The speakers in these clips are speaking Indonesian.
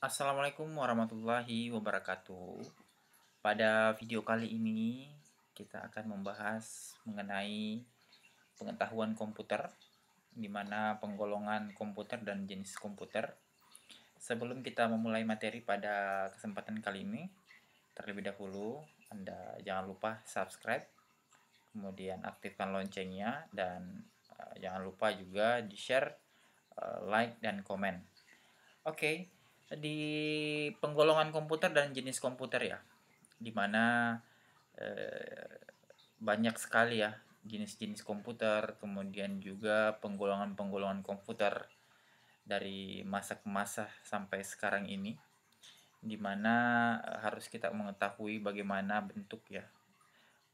Assalamualaikum warahmatullahi wabarakatuh. Pada video kali ini kita akan membahas mengenai pengetahuan komputer, di mana penggolongan komputer dan jenis komputer. Sebelum kita memulai materi pada kesempatan kali ini, terlebih dahulu Anda jangan lupa subscribe, kemudian aktifkan loncengnya dan eh, jangan lupa juga di-share, eh, like dan komen. Oke. Okay di penggolongan komputer dan jenis komputer ya dimana eh, banyak sekali ya jenis-jenis komputer kemudian juga penggolongan-penggolongan komputer dari masa ke masa sampai sekarang ini dimana eh, harus kita mengetahui bagaimana bentuk ya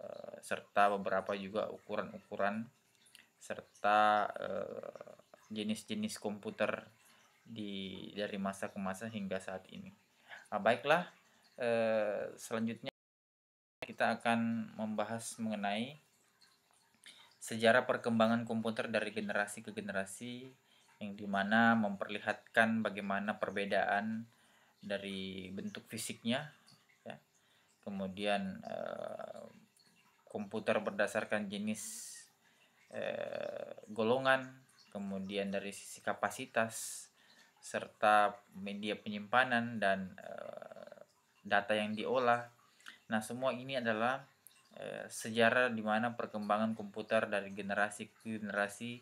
eh, serta beberapa juga ukuran-ukuran serta eh, jenis-jenis eh, komputer di dari masa ke masa hingga saat ini. Nah, baiklah, eh, selanjutnya kita akan membahas mengenai sejarah perkembangan komputer dari generasi ke generasi yang dimana memperlihatkan bagaimana perbedaan dari bentuk fisiknya, ya. kemudian eh, komputer berdasarkan jenis eh, golongan, kemudian dari sisi kapasitas, serta media penyimpanan dan uh, data yang diolah. Nah, semua ini adalah uh, sejarah di mana perkembangan komputer dari generasi ke generasi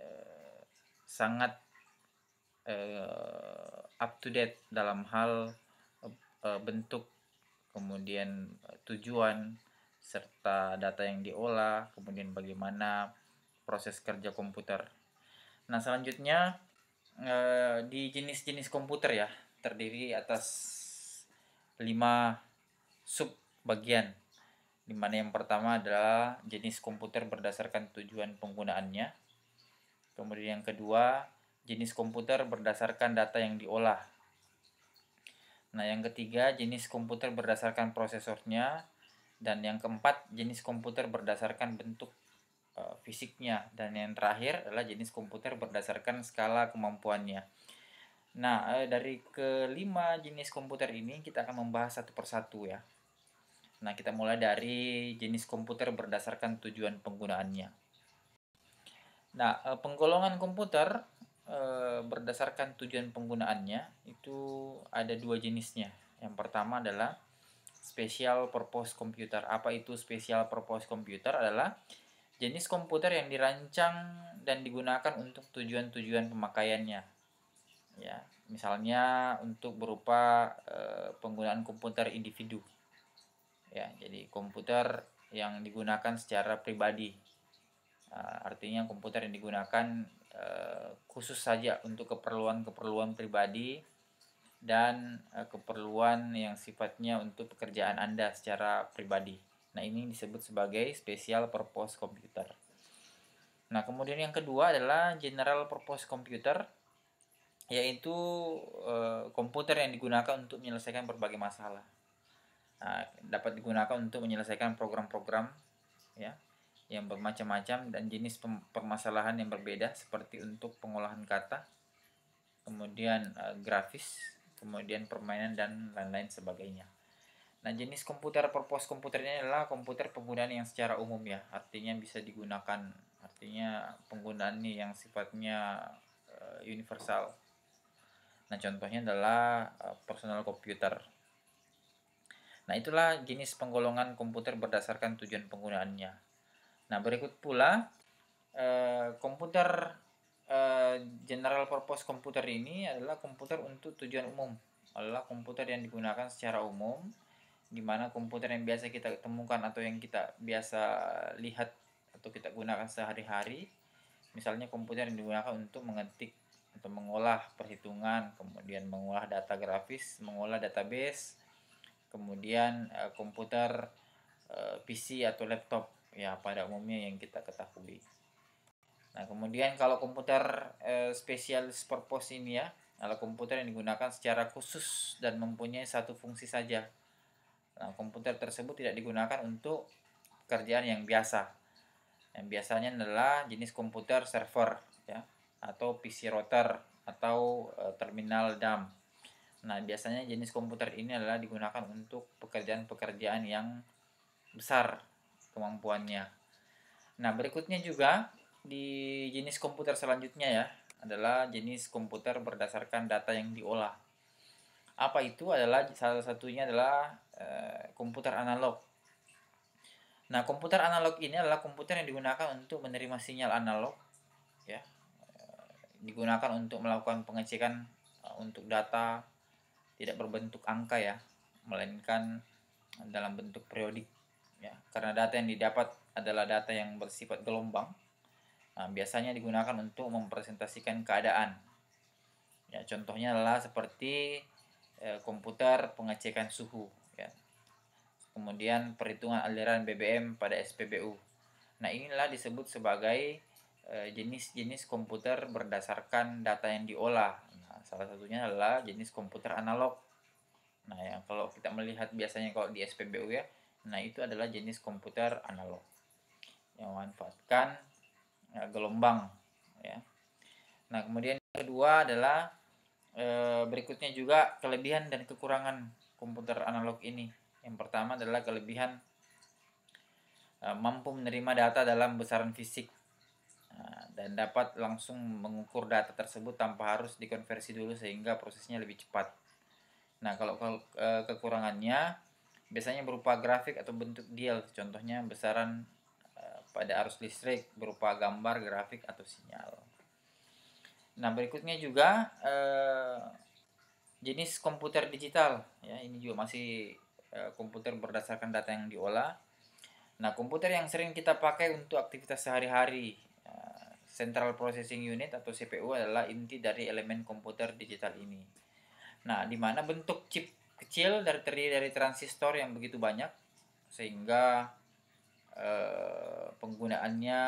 uh, sangat uh, up to date dalam hal uh, bentuk kemudian tujuan serta data yang diolah, kemudian bagaimana proses kerja komputer. Nah, selanjutnya Eh, di jenis-jenis komputer ya terdiri atas lima sub bagian dimana yang pertama adalah jenis komputer berdasarkan tujuan penggunaannya kemudian yang kedua jenis komputer berdasarkan data yang diolah nah yang ketiga jenis komputer berdasarkan prosesornya dan yang keempat jenis komputer berdasarkan bentuk Eh, fisiknya dan yang terakhir adalah jenis komputer berdasarkan skala kemampuannya. Nah, eh, dari kelima jenis komputer ini kita akan membahas satu persatu ya. Nah, kita mulai dari jenis komputer berdasarkan tujuan penggunaannya. Nah, eh, penggolongan komputer berdasarkan tujuan penggunaannya itu ada dua jenisnya. Yang pertama adalah special purpose computer. Apa itu special purpose computer adalah jenis komputer yang dirancang dan digunakan untuk tujuan-tujuan pemakaiannya. Ya, misalnya untuk berupa e, penggunaan komputer individu. Ya, jadi komputer yang digunakan secara pribadi. E, artinya komputer yang digunakan e, khusus saja untuk keperluan-keperluan pribadi dan e, keperluan yang sifatnya untuk pekerjaan Anda secara pribadi Nah, ini disebut sebagai special purpose computer. Nah, kemudian yang kedua adalah general purpose computer yaitu e, komputer yang digunakan untuk menyelesaikan berbagai masalah. Nah, dapat digunakan untuk menyelesaikan program-program ya yang bermacam-macam dan jenis permasalahan yang berbeda seperti untuk pengolahan kata, kemudian e, grafis, kemudian permainan dan lain-lain sebagainya. Nah, jenis komputer purpose komputernya adalah komputer penggunaan yang secara umum ya, artinya bisa digunakan, artinya penggunaannya yang sifatnya uh, universal. Nah, contohnya adalah uh, personal computer. Nah, itulah jenis penggolongan komputer berdasarkan tujuan penggunaannya. Nah, berikut pula uh, komputer uh, general purpose komputer ini adalah komputer untuk tujuan umum, adalah komputer yang digunakan secara umum mana komputer yang biasa kita temukan atau yang kita biasa lihat atau kita gunakan sehari-hari misalnya komputer yang digunakan untuk mengetik atau mengolah perhitungan kemudian mengolah data grafis mengolah database kemudian eh, komputer eh, PC atau laptop ya pada umumnya yang kita ketahui nah kemudian kalau komputer uh, spesial purpose ini ya kalau komputer yang digunakan secara khusus dan mempunyai satu fungsi saja Nah, komputer tersebut tidak digunakan untuk pekerjaan yang biasa. Yang biasanya adalah jenis komputer server ya atau PC router atau e, terminal dam. Nah, biasanya jenis komputer ini adalah digunakan untuk pekerjaan-pekerjaan yang besar kemampuannya. Nah, berikutnya juga di jenis komputer selanjutnya ya adalah jenis komputer berdasarkan data yang diolah. Apa itu adalah salah satunya adalah Eh, komputer analog. Nah, komputer analog ini adalah komputer yang digunakan untuk menerima sinyal analog, ya, eh, digunakan untuk melakukan pengecekan eh, untuk data tidak berbentuk angka ya, melainkan dalam bentuk periodik, ya, karena data yang didapat adalah data yang bersifat gelombang. Nah, biasanya digunakan untuk mempresentasikan keadaan. Ya, contohnya adalah seperti eh, komputer pengecekan suhu kemudian perhitungan aliran BBM pada SPBU. Nah, inilah disebut sebagai eh, jenis-jenis komputer berdasarkan data yang diolah. Nah, salah satunya adalah jenis komputer analog. Nah, yang kalau kita melihat biasanya kalau di SPBU ya, nah itu adalah jenis komputer analog yang memanfaatkan ya, gelombang ya. Nah, kemudian yang kedua adalah eh, berikutnya juga kelebihan dan kekurangan komputer analog ini. Yang pertama adalah kelebihan e, mampu menerima data dalam besaran fisik e, dan dapat langsung mengukur data tersebut tanpa harus dikonversi dulu sehingga prosesnya lebih cepat. Nah, kalau e, kekurangannya biasanya berupa grafik atau bentuk deal, contohnya besaran pada arus listrik berupa gambar, grafik atau sinyal. Nah, berikutnya juga jenis komputer digital ya, ini juga masih Eh, komputer berdasarkan data yang diolah. Nah, komputer yang sering kita pakai untuk aktivitas sehari-hari, eh, Central Processing Unit atau CPU adalah inti dari elemen komputer digital ini. Nah, di mana bentuk chip kecil dari terdiri dari transistor yang begitu banyak sehingga eh, penggunaannya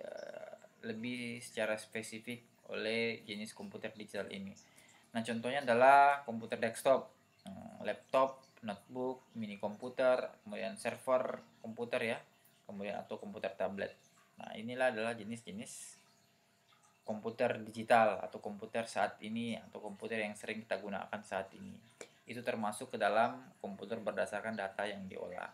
eh, lebih secara spesifik oleh jenis komputer digital ini. Nah, contohnya adalah komputer desktop, eh, laptop, notebook, mini komputer, kemudian server komputer ya, kemudian atau komputer tablet. Nah, inilah adalah jenis-jenis komputer digital atau komputer saat ini atau komputer yang sering kita gunakan saat ini. Itu termasuk ke dalam komputer berdasarkan data yang diolah.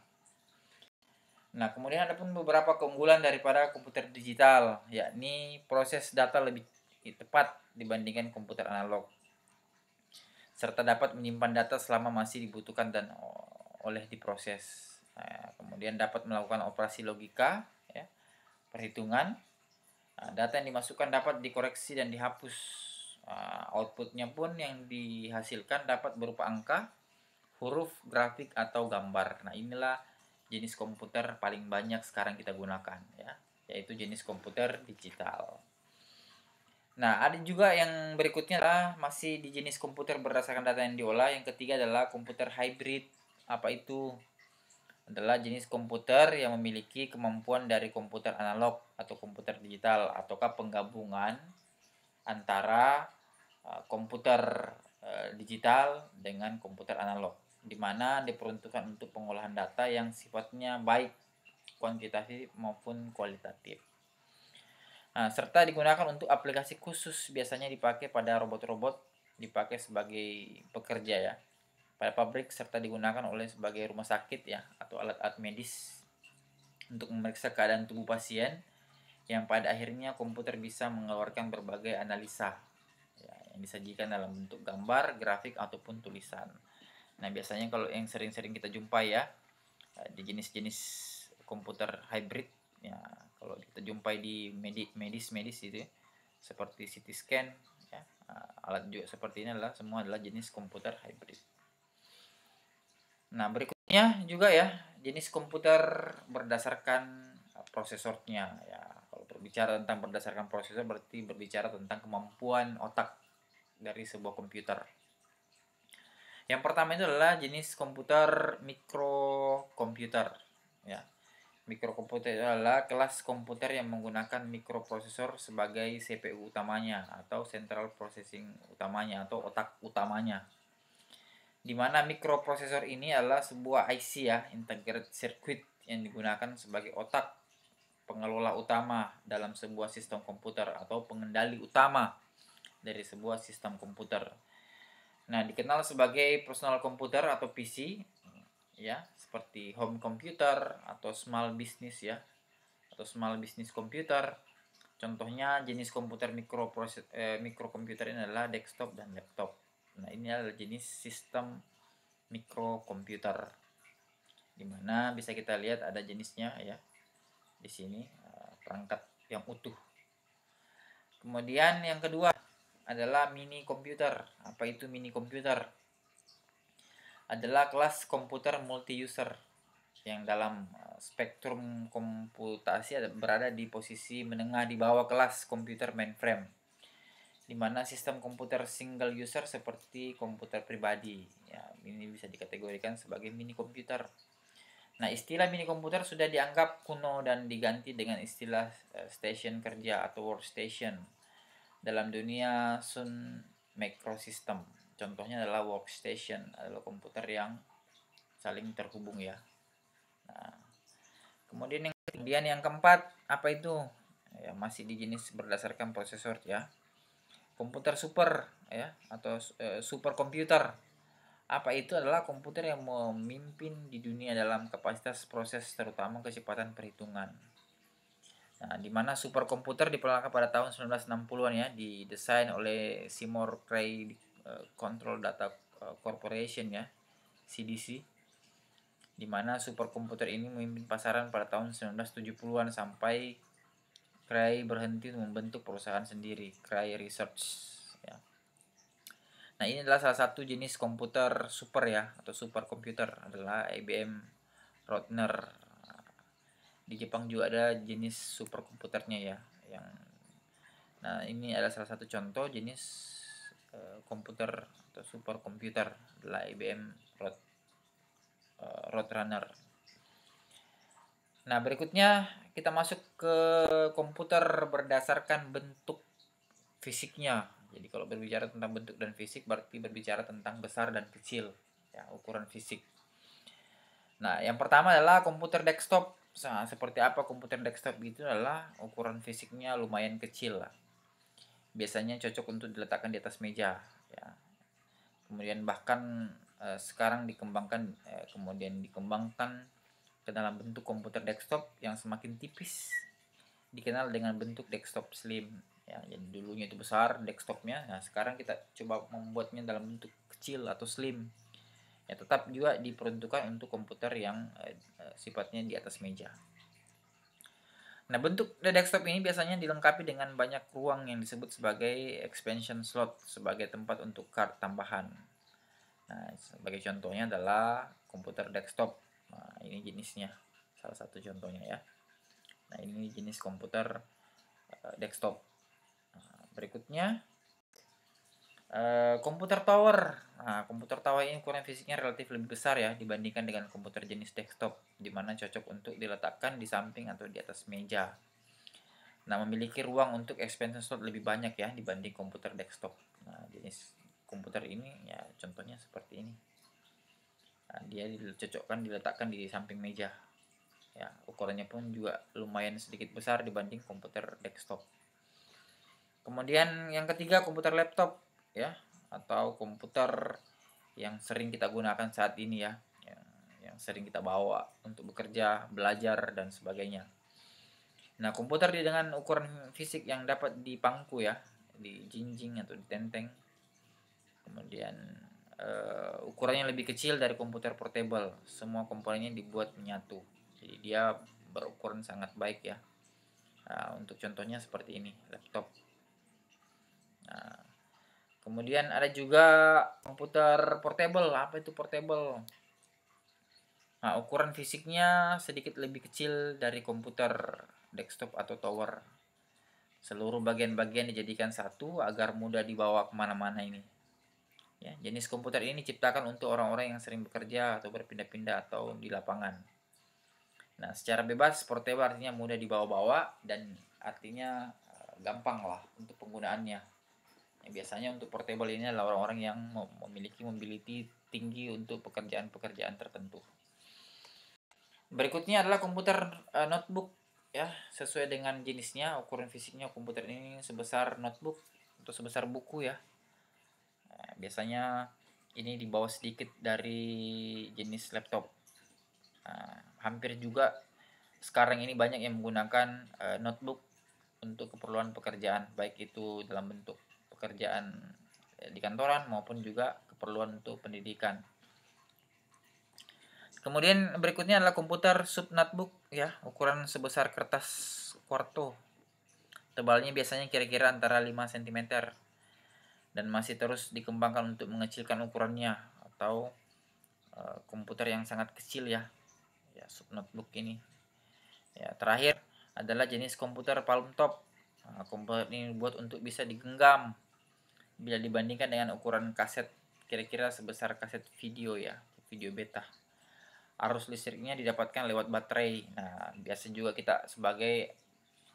Nah, kemudian ada pun beberapa keunggulan daripada komputer digital, yakni proses data lebih tepat dibandingkan komputer analog serta dapat menyimpan data selama masih dibutuhkan dan oleh diproses. Nah, kemudian dapat melakukan operasi logika, ya, perhitungan. Nah, data yang dimasukkan dapat dikoreksi dan dihapus. Nah, outputnya pun yang dihasilkan dapat berupa angka, huruf, grafik atau gambar. Nah inilah jenis komputer paling banyak sekarang kita gunakan, ya, yaitu jenis komputer digital. Nah, ada juga yang berikutnya adalah masih di jenis komputer berdasarkan data yang diolah. Yang ketiga adalah komputer hybrid. Apa itu? Adalah jenis komputer yang memiliki kemampuan dari komputer analog atau komputer digital ataukah penggabungan antara e, komputer e, digital dengan komputer analog di mana diperuntukkan untuk pengolahan data yang sifatnya baik kuantitatif maupun kualitatif. Nah, serta digunakan untuk aplikasi khusus biasanya dipakai pada robot-robot dipakai sebagai pekerja ya pada pabrik serta digunakan oleh sebagai rumah sakit ya atau alat-alat medis untuk memeriksa keadaan tubuh pasien yang pada akhirnya komputer bisa mengeluarkan berbagai analisa ya, yang disajikan dalam bentuk gambar, grafik ataupun tulisan. Nah biasanya kalau yang sering-sering kita jumpai ya di jenis-jenis komputer hybrid ya kalau kita jumpai di medis-medis itu ya, seperti CT scan ya, eh, alat juga seperti ini adalah semua adalah jenis komputer hybrid. Nah berikutnya juga ya jenis komputer berdasarkan eh, prosesornya ya kalau berbicara tentang berdasarkan prosesor berarti berbicara tentang kemampuan otak dari sebuah komputer. Yang pertama itu adalah jenis komputer mikrokomputer ya Mikrokomputer adalah kelas komputer yang menggunakan mikroprosesor sebagai CPU utamanya atau central processing utamanya atau otak utamanya. Di mana mikroprosesor ini adalah sebuah IC ya, integrated circuit yang digunakan sebagai otak pengelola utama dalam sebuah sistem komputer atau pengendali utama dari sebuah sistem komputer. Nah, dikenal sebagai personal computer atau PC ya seperti home computer atau small business ya atau small business computer contohnya jenis komputer mikro eh, mikrokomputer ini adalah desktop dan laptop nah ini adalah jenis sistem mikrokomputer dimana bisa kita lihat ada jenisnya ya di sini eh, perangkat yang utuh kemudian yang kedua adalah mini komputer apa itu mini komputer adalah kelas komputer multi-user yang dalam eh, spektrum komputasi berada di posisi menengah di bawah kelas komputer mainframe di mana sistem komputer single user seperti komputer pribadi ya ini bisa dikategorikan sebagai mini komputer nah istilah mini komputer sudah dianggap kuno dan diganti dengan istilah eh, station kerja atau workstation dalam dunia Sun Microsystem contohnya adalah workstation adalah komputer yang saling terhubung ya nah, kemudian yang kemudian yang keempat apa itu ya masih di jenis berdasarkan prosesor ya komputer super ya atau e, eh, super komputer apa itu adalah komputer yang memimpin di dunia dalam kapasitas proses terutama kecepatan perhitungan. Nah, di mana super komputer diperlakukan pada tahun 1960-an ya, didesain oleh Seymour Cray Eh, control Data eh, Corporation ya, CDC, di mana superkomputer ini memimpin pasaran pada tahun 1970-an sampai Cray berhenti membentuk perusahaan sendiri, Cray Research. Ya. Nah ini adalah salah satu jenis komputer super ya atau superkomputer adalah IBM Rotner. Di Jepang juga ada jenis superkomputernya ya, yang. Nah ini adalah salah satu contoh jenis Eh, komputer atau superkomputer adalah IBM Road, uh, eh, Roadrunner. Nah, berikutnya kita masuk ke komputer berdasarkan bentuk fisiknya. Jadi kalau berbicara tentang bentuk dan fisik berarti berbicara tentang besar dan kecil, ya, ukuran fisik. Nah, yang pertama adalah komputer desktop. Nah, seperti apa komputer desktop itu adalah ukuran fisiknya lumayan kecil lah biasanya cocok untuk diletakkan di atas meja ya. kemudian bahkan eh, sekarang dikembangkan eh, kemudian dikembangkan ke dalam bentuk komputer desktop yang semakin tipis dikenal dengan bentuk desktop slim ya jadi dulunya itu besar desktopnya nah sekarang kita coba membuatnya dalam bentuk kecil atau slim ya tetap juga diperuntukkan untuk komputer yang eh, eh sifatnya di atas meja Nah, bentuk desktop ini biasanya dilengkapi dengan banyak ruang yang disebut sebagai expansion slot sebagai tempat untuk card tambahan. Nah, sebagai contohnya adalah komputer desktop. Nah, ini jenisnya, salah satu contohnya ya. Nah, ini jenis komputer uh, desktop. Nah, berikutnya Eh, komputer tower. Nah, komputer tower ini ukuran fisiknya relatif lebih besar ya dibandingkan dengan komputer jenis desktop, di mana cocok untuk diletakkan di samping atau di atas meja. Nah, memiliki ruang untuk expansion slot lebih banyak ya dibanding komputer desktop. Nah, jenis komputer ini ya contohnya seperti ini. Nah, dia dicocokkan diletakkan di samping meja. Ya, ukurannya pun juga lumayan sedikit besar dibanding komputer desktop. Kemudian yang ketiga komputer laptop ya atau komputer yang sering kita gunakan saat ini ya yang, sering kita bawa untuk bekerja, belajar dan sebagainya. Nah, komputer di dengan ukuran fisik yang dapat dipangku ya, di jinjing atau di tenteng. Kemudian uh, ukurannya lebih kecil dari komputer portable. Semua komponennya dibuat menyatu. Jadi dia berukuran sangat baik ya. Uh, untuk contohnya seperti ini, laptop. Kemudian ada juga komputer portable. Apa itu portable? Nah, ukuran fisiknya sedikit lebih kecil dari komputer desktop atau tower. Seluruh bagian-bagian dijadikan satu agar mudah dibawa kemana-mana ini. Ya, jenis komputer ini diciptakan untuk orang-orang yang sering bekerja atau berpindah-pindah atau di lapangan. Nah, secara bebas, portable artinya mudah dibawa-bawa dan artinya eh, gampang lah untuk penggunaannya. Ya, biasanya untuk portable ini adalah orang-orang yang memiliki mobility tinggi untuk pekerjaan-pekerjaan tertentu. Berikutnya adalah komputer uh, notebook ya, sesuai dengan jenisnya, ukuran fisiknya komputer ini sebesar notebook atau sebesar buku ya. Nah, biasanya ini di bawah sedikit dari jenis laptop. Nah, hampir juga sekarang ini banyak yang menggunakan uh, notebook untuk keperluan pekerjaan, baik itu dalam bentuk pekerjaan eh, di kantoran maupun juga keperluan untuk pendidikan. Kemudian berikutnya adalah komputer sub notebook ya, ukuran sebesar kertas kuarto. Tebalnya biasanya kira-kira antara 5 cm dan masih terus dikembangkan untuk mengecilkan ukurannya atau e, komputer yang sangat kecil ya. Ya, sub notebook ini. Ya, terakhir adalah jenis komputer palm top. Nah, komputer ini buat untuk bisa digenggam bila dibandingkan dengan ukuran kaset kira-kira sebesar kaset video ya, video beta. Arus listriknya didapatkan lewat baterai. Nah, biasa juga kita sebagai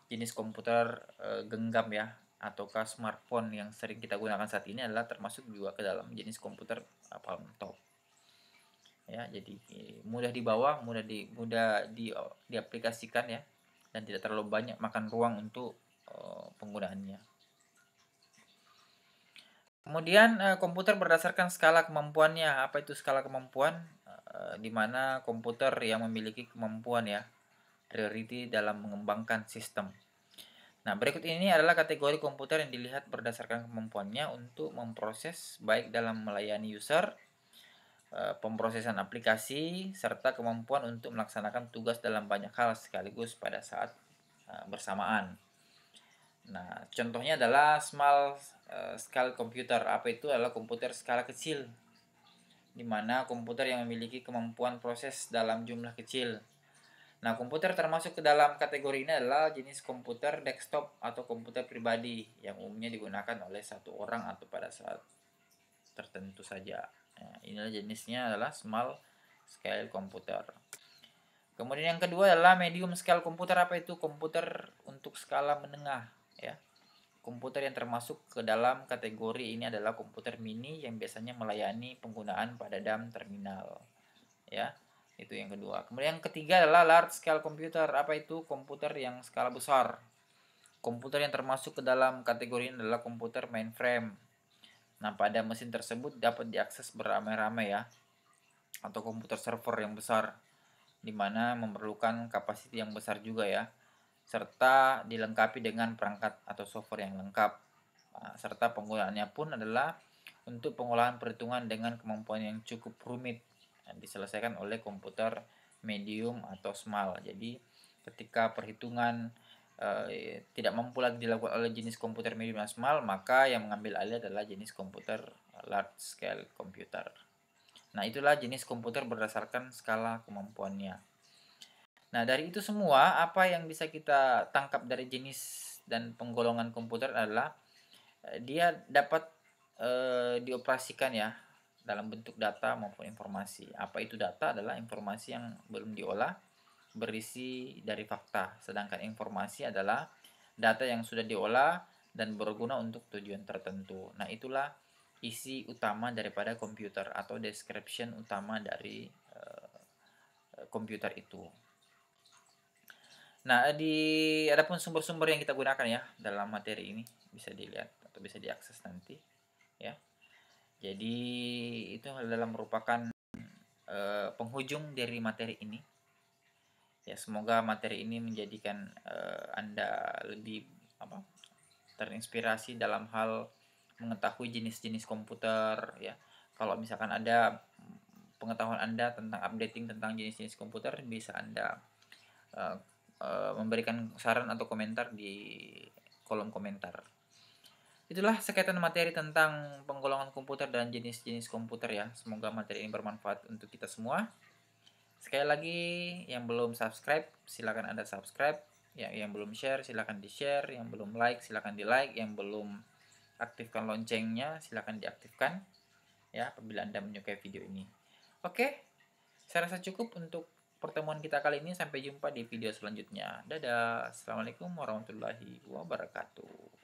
jenis komputer e, genggam ya ataukah smartphone yang sering kita gunakan saat ini adalah termasuk juga ke dalam jenis komputer palm top ya jadi eh, mudah dibawa mudah di mudah di diaplikasikan ya dan tidak terlalu banyak makan ruang untuk e, penggunaannya Kemudian uh, komputer berdasarkan skala kemampuannya. Apa itu skala kemampuan? Uh, di mana komputer yang memiliki kemampuan ya, priority dalam mengembangkan sistem. Nah, berikut ini adalah kategori komputer yang dilihat berdasarkan kemampuannya untuk memproses baik dalam melayani user, eh, pemrosesan aplikasi, serta kemampuan untuk melaksanakan tugas dalam banyak hal sekaligus pada saat bersamaan. Nah, contohnya adalah small uh, scale computer. Apa itu adalah komputer skala kecil, di mana komputer yang memiliki kemampuan proses dalam jumlah kecil. Nah, komputer termasuk ke dalam kategori ini adalah jenis komputer desktop atau komputer pribadi yang umumnya digunakan oleh satu orang atau pada saat tertentu saja. Nah, inilah jenisnya adalah small scale computer. Kemudian yang kedua adalah medium scale komputer apa itu komputer untuk skala menengah ya komputer yang termasuk ke dalam kategori ini adalah komputer mini yang biasanya melayani penggunaan pada dam terminal ya itu yang kedua kemudian yang ketiga adalah large scale computer apa itu komputer yang skala besar komputer yang termasuk ke dalam kategori ini adalah komputer mainframe nah pada mesin tersebut dapat diakses beramai-ramai ya atau komputer server yang besar dimana memerlukan kapasitas yang besar juga ya serta dilengkapi dengan perangkat atau software yang lengkap nah, serta penggunaannya pun adalah untuk pengolahan perhitungan dengan kemampuan yang cukup rumit yang diselesaikan oleh komputer medium atau small jadi ketika perhitungan eh, tidak mampu lagi dilakukan oleh jenis komputer medium atau small maka yang mengambil alih adalah jenis komputer large scale computer nah itulah jenis komputer berdasarkan skala kemampuannya Nah, dari itu semua apa yang bisa kita tangkap dari jenis dan penggolongan komputer adalah eh, dia dapat e, dioperasikan ya dalam bentuk data maupun informasi. Apa itu data adalah informasi yang belum diolah berisi dari fakta, sedangkan informasi adalah data yang sudah diolah dan berguna untuk tujuan tertentu. Nah, itulah isi utama daripada komputer atau description utama dari e, komputer itu. Nah, eh, di adapun sumber-sumber yang kita gunakan ya dalam materi ini bisa dilihat atau bisa diakses nanti ya. Jadi itu adalah merupakan e, penghujung dari materi ini. Ya, semoga materi ini menjadikan e, Anda lebih apa? terinspirasi dalam hal mengetahui jenis-jenis komputer ya. Kalau misalkan ada pengetahuan Anda tentang updating tentang jenis-jenis komputer bisa Anda Eh, memberikan saran atau komentar di kolom komentar. Itulah sekaitan materi tentang penggolongan komputer dan jenis-jenis komputer ya. Semoga materi ini bermanfaat untuk kita semua. Sekali lagi yang belum subscribe silakan Anda subscribe, ya yang belum share silakan di-share, yang belum like silakan di-like, yang belum aktifkan loncengnya silakan diaktifkan ya apabila Anda menyukai video ini. Oke. Saya rasa cukup untuk pertemuan kita kali ini. Sampai jumpa di video selanjutnya. Dadah. Assalamualaikum warahmatullahi wabarakatuh.